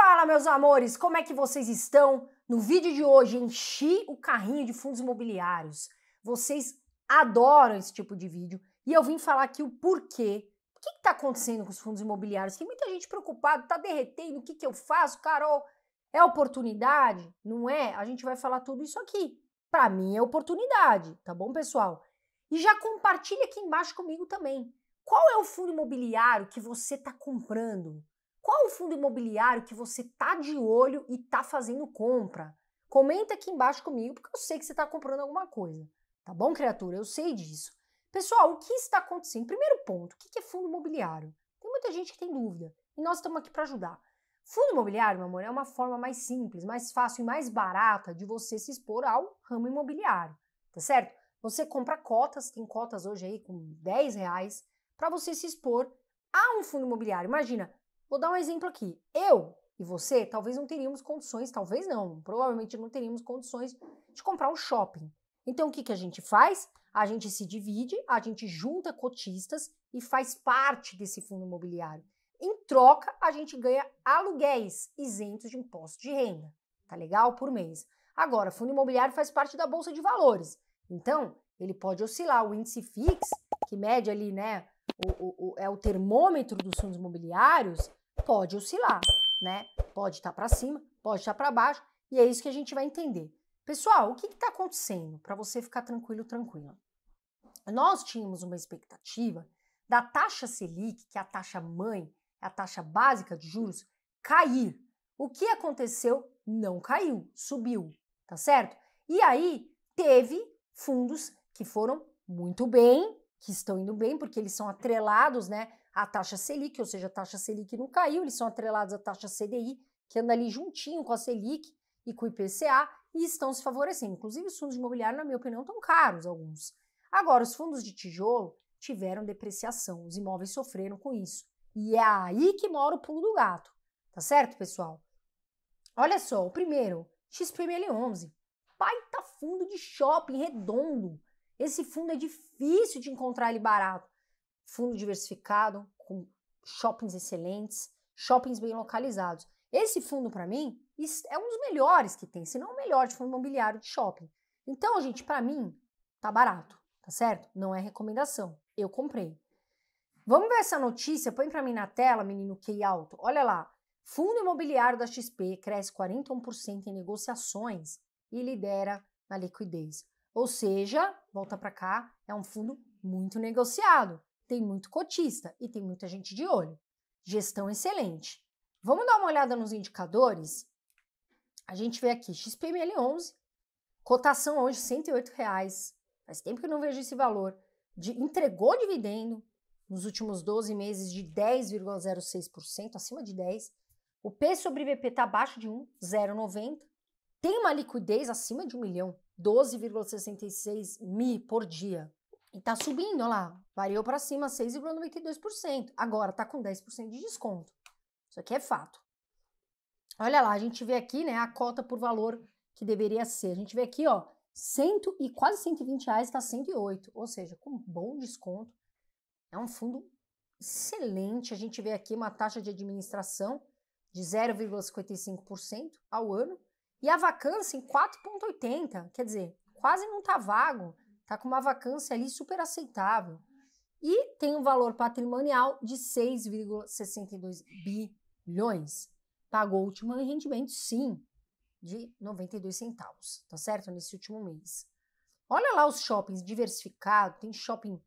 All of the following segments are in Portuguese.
Fala, meus amores, como é que vocês estão? No vídeo de hoje, enchi o carrinho de fundos imobiliários. Vocês adoram esse tipo de vídeo e eu vim falar aqui o porquê. O que está acontecendo com os fundos imobiliários? Tem muita gente preocupada, está derretendo, o que, que eu faço, Carol? É oportunidade? Não é? A gente vai falar tudo isso aqui. Para mim é oportunidade, tá bom, pessoal? E já compartilha aqui embaixo comigo também. Qual é o fundo imobiliário que você está comprando? Qual o fundo imobiliário que você tá de olho e tá fazendo compra? Comenta aqui embaixo comigo, porque eu sei que você está comprando alguma coisa. Tá bom, criatura? Eu sei disso. Pessoal, o que está acontecendo? Primeiro ponto, o que é fundo imobiliário? Tem muita gente que tem dúvida e nós estamos aqui para ajudar. Fundo imobiliário, meu amor, é uma forma mais simples, mais fácil e mais barata de você se expor ao ramo imobiliário, tá certo? Você compra cotas, tem cotas hoje aí com 10 reais, para você se expor a um fundo imobiliário. Imagina, Vou dar um exemplo aqui. Eu e você talvez não teríamos condições, talvez não, provavelmente não teríamos condições de comprar um shopping. Então o que, que a gente faz? A gente se divide, a gente junta cotistas e faz parte desse fundo imobiliário. Em troca, a gente ganha aluguéis isentos de imposto de renda, tá legal? Por mês. Agora, fundo imobiliário faz parte da bolsa de valores. Então, ele pode oscilar o índice fix, que mede ali, né, o, o, o, é o termômetro dos fundos imobiliários, pode oscilar, né? Pode estar tá para cima, pode estar tá para baixo, e é isso que a gente vai entender. Pessoal, o que está acontecendo para você ficar tranquilo, tranquila? Nós tínhamos uma expectativa da taxa Selic, que é a taxa mãe, é a taxa básica de juros, cair. O que aconteceu? Não caiu, subiu, tá certo? E aí teve fundos que foram muito bem, que estão indo bem, porque eles são atrelados né, a taxa Selic, ou seja, a taxa Selic não caiu, eles são atrelados à taxa CDI, que anda ali juntinho com a Selic e com o IPCA, e estão se favorecendo. Inclusive, os fundos imobiliários, na minha opinião, estão caros alguns. Agora, os fundos de tijolo tiveram depreciação, os imóveis sofreram com isso. E é aí que mora o pulo do gato, tá certo, pessoal? Olha só, o primeiro, XPML11, baita fundo de shopping redondo. Esse fundo é difícil de encontrar ele barato fundo diversificado, com shoppings excelentes, shoppings bem localizados. Esse fundo, para mim, é um dos melhores que tem, se não o melhor de fundo imobiliário de shopping. Então, gente, para mim, tá barato, tá certo? Não é recomendação. Eu comprei. Vamos ver essa notícia? Põe para mim na tela, menino Key Alto. Olha lá. Fundo imobiliário da XP cresce 41% em negociações e lidera na liquidez. Ou seja, volta para cá, é um fundo muito negociado tem muito cotista e tem muita gente de olho. Gestão excelente. Vamos dar uma olhada nos indicadores? A gente vê aqui XPML11, cotação hoje R$108,00. Faz tempo que eu não vejo esse valor. De, entregou dividendo nos últimos 12 meses de 10,06%, acima de 10. O P sobre VP está abaixo de 1,090%. Tem uma liquidez acima de 1 milhão, 12,66 mil por dia. E tá subindo, olha lá. Variou para cima 6,92%. Agora tá com 10% de desconto. Isso aqui é fato. Olha lá, a gente vê aqui, né, a cota por valor que deveria ser. A gente vê aqui, ó, 100 e quase 120 reais está 108, ou seja, com bom desconto. É um fundo excelente. A gente vê aqui uma taxa de administração de 0,55% ao ano e a vacância em 4,80, quer dizer, quase não tá vago. Está com uma vacância ali super aceitável. E tem um valor patrimonial de 6,62 bilhões. Pagou o último rendimento, sim, de 92 centavos, tá certo? Nesse último mês. Olha lá os shoppings diversificados, tem shopping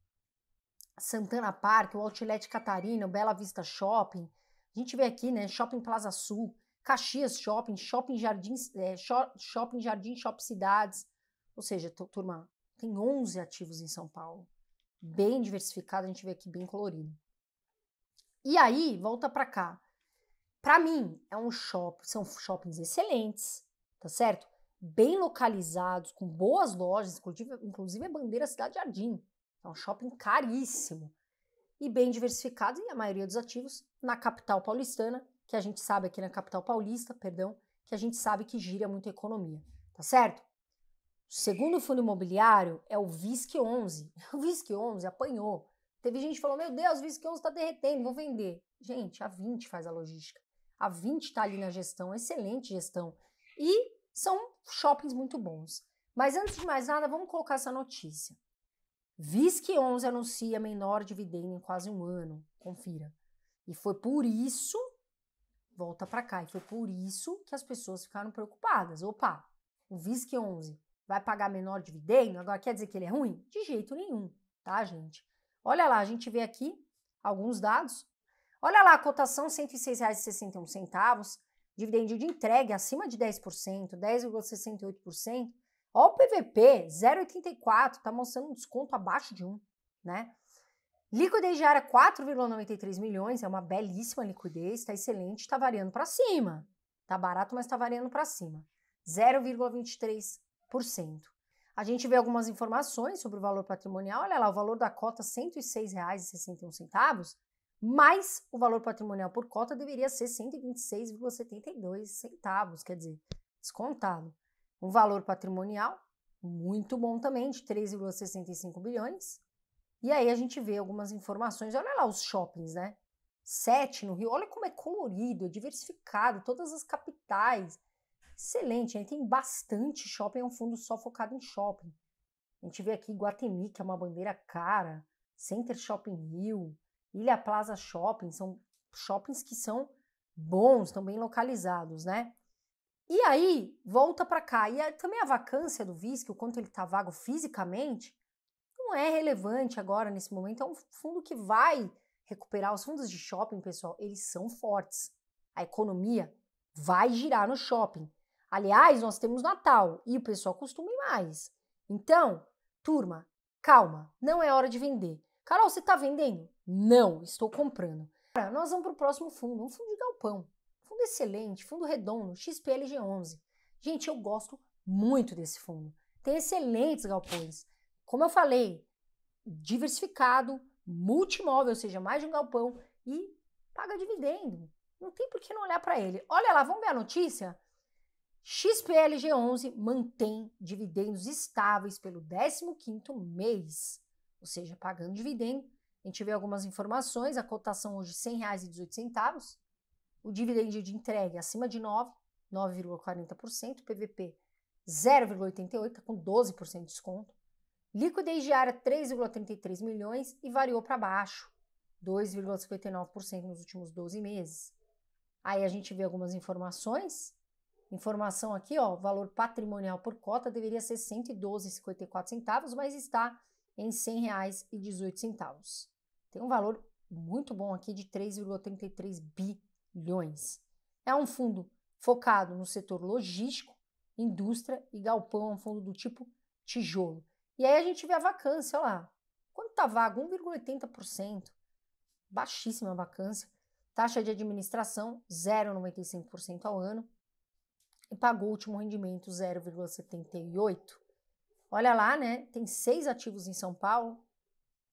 Santana Park, o Outlet Catarina, o Bela Vista Shopping. A gente vê aqui, né? Shopping Plaza Sul, Caxias Shopping, Shopping Jardim, é, eh, Shopping Jardim Shopping Cidades. Ou seja, turma, tem 11 ativos em São Paulo. Bem diversificado, a gente vê aqui bem colorido. E aí, volta para cá. Para mim, é um shopping, são shoppings excelentes, tá certo? Bem localizados, com boas lojas, inclusive, inclusive a bandeira Cidade Jardim. É um shopping caríssimo e bem diversificado, e a maioria dos ativos na capital paulistana, que a gente sabe aqui na capital paulista, perdão, que a gente sabe que gira muito a economia, tá certo? segundo fundo imobiliário é o VISC11. O VISC11 apanhou. Teve gente que falou: Meu Deus, o VISC11 está derretendo, vou vender. Gente, a 20 faz a logística. A 20 está ali na gestão, excelente gestão. E são shoppings muito bons. Mas antes de mais nada, vamos colocar essa notícia. VISC11 anuncia menor dividendo em quase um ano. Confira. E foi por isso, volta para cá, e foi por isso que as pessoas ficaram preocupadas. Opa, o VISC11 vai pagar menor dividendo, agora quer dizer que ele é ruim? De jeito nenhum, tá, gente? Olha lá, a gente vê aqui alguns dados. Olha lá, a cotação R$ 106,61, dividendo de entrega acima de 10%, 10,68%. Olha o PVP, 0,84, está mostrando um desconto abaixo de 1, né? Liquidez diária 4,93 milhões, é uma belíssima liquidez, está excelente, está variando para cima. Está barato, mas está variando para cima. 0,23 a gente vê algumas informações sobre o valor patrimonial. Olha lá, o valor da cota R$ 106,61, mais o valor patrimonial por cota deveria ser R$ 126,72, quer dizer, descontado. Um valor patrimonial muito bom também, de 3,65 bilhões. E aí a gente vê algumas informações. Olha lá os shoppings, né? Sete no Rio. Olha como é colorido, é diversificado, todas as capitais excelente. Ele tem bastante shopping, é um fundo só focado em shopping. A gente vê aqui Guatemi, que é uma bandeira cara, Center Shopping Rio, Ilha Plaza Shopping, são shoppings que são bons, estão bem localizados, né? E aí, volta para cá. E também a vacância do VISC, o quanto ele está vago fisicamente, não é relevante agora, nesse momento. É um fundo que vai recuperar. Os fundos de shopping, pessoal, eles são fortes. A economia vai girar no shopping. Aliás, nós temos Natal e o pessoal costuma ir mais. Então, turma, calma, não é hora de vender. Carol, você está vendendo? Não, estou comprando. Agora, nós vamos para o próximo fundo, um fundo de galpão. Fundo excelente, fundo redondo, XPLG11. Gente, eu gosto muito desse fundo. Tem excelentes galpões. Como eu falei, diversificado, multimóvel, ou seja, mais de um galpão e paga dividendo. Não tem por que não olhar para ele. Olha lá, vamos ver a notícia? XPLG11 mantém dividendos estáveis pelo 15º mês, ou seja, pagando dividendo. A gente vê algumas informações, a cotação hoje R$ 100,18, o dividendo de entrega acima de 9, 9,40%, PVP 0,88 com 12% de desconto. Liquidez diária 3,33 milhões e variou para baixo, 2,59% nos últimos 12 meses. Aí a gente vê algumas informações Informação aqui, ó, o valor patrimonial por cota deveria ser R$ 112,54, mas está em R$ 100,18. Tem um valor muito bom aqui de 3,33 bilhões. É um fundo focado no setor logístico, indústria e galpão, é um fundo do tipo tijolo. E aí a gente vê a vacância, olha lá. Quanto está vago? 1,80%. Baixíssima vacância. Taxa de administração 0,95% ao ano e pagou o último rendimento 0,78. Olha lá, né? Tem seis ativos em São Paulo.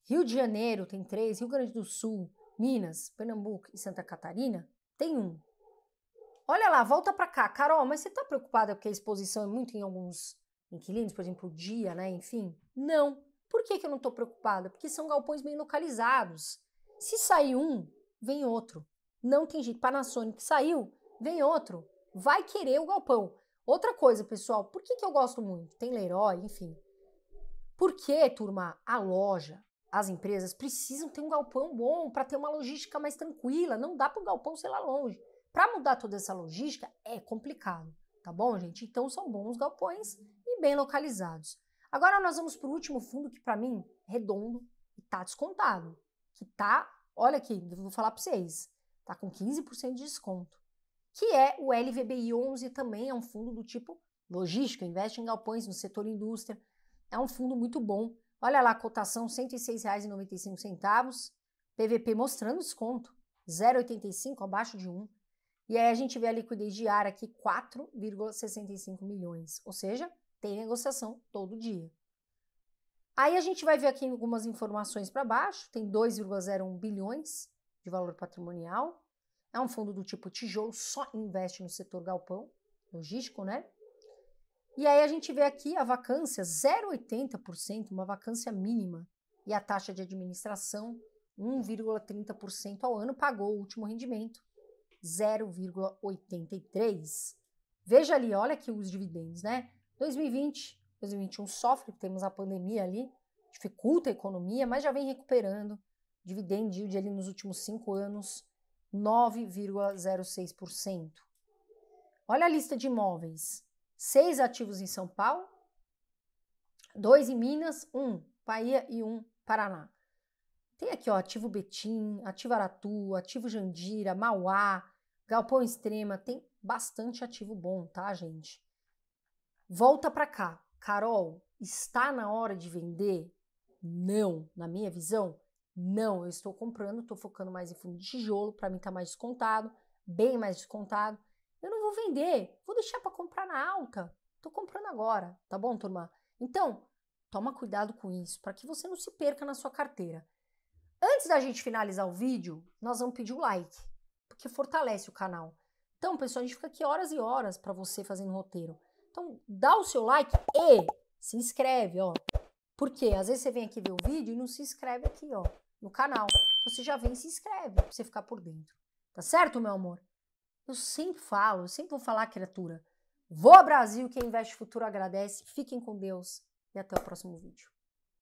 Rio de Janeiro tem três, Rio Grande do Sul, Minas, Pernambuco e Santa Catarina tem um. Olha lá, volta para cá. Carol, mas você está preocupada porque a exposição é muito em alguns inquilinos, por exemplo, o dia, né? Enfim, não. Por que, que eu não estou preocupada? Porque são galpões bem localizados. Se sair um, vem outro. Não tem jeito. Panasonic saiu, vem outro vai querer o galpão. Outra coisa, pessoal, por que, que eu gosto muito? Tem Leroy, enfim. Porque, turma, a loja, as empresas precisam ter um galpão bom para ter uma logística mais tranquila. Não dá para o galpão ser lá longe. Para mudar toda essa logística é complicado, tá bom, gente? Então são bons galpões e bem localizados. Agora nós vamos para o último fundo que para mim redondo e tá descontado, que tá, olha aqui, vou falar para vocês, tá com 15% de desconto que é o LVBI 11, também é um fundo do tipo logístico, investe em galpões no setor indústria, é um fundo muito bom. Olha lá, a cotação R$ 106,95, PVP mostrando desconto, 0,85 abaixo de 1. E aí a gente vê a liquidez diária aqui 4,65 milhões, ou seja, tem negociação todo dia. Aí a gente vai ver aqui algumas informações para baixo, tem 2,01 bilhões de valor patrimonial, é um fundo do tipo tijolo, só investe no setor galpão, logístico, né? E aí a gente vê aqui a vacância 0,80%, uma vacância mínima, e a taxa de administração 1,30% ao ano pagou o último rendimento, 0,83. Veja ali, olha aqui os dividendos, né? 2020, 2021 sofre, temos a pandemia ali, dificulta a economia, mas já vem recuperando. Dividend yield ali nos últimos cinco anos, 9,06%. Olha a lista de imóveis: seis ativos em São Paulo, dois em Minas, um Bahia e um Paraná. Tem aqui, ó, ativo Betim, ativo Aratu, ativo Jandira, Mauá, Galpão Extrema, tem bastante ativo bom, tá, gente? Volta para cá. Carol, está na hora de vender? Não, na minha visão, não, eu estou comprando, estou focando mais em fundo de tijolo, para mim está mais descontado, bem mais descontado. Eu não vou vender, vou deixar para comprar na alta. Estou comprando agora, tá bom, turma? Então, toma cuidado com isso, para que você não se perca na sua carteira. Antes da gente finalizar o vídeo, nós vamos pedir o like, porque fortalece o canal. Então, pessoal, a gente fica aqui horas e horas para você fazendo roteiro. Então, dá o seu like e se inscreve, ó. Porque às vezes você vem aqui ver o vídeo e não se inscreve aqui, ó no canal. Então você já vem e se inscreve pra você ficar por dentro. Tá certo, meu amor? Eu sempre falo, eu sempre vou falar, criatura. Vou ao Brasil, quem investe futuro agradece. Fiquem com Deus e até o próximo vídeo.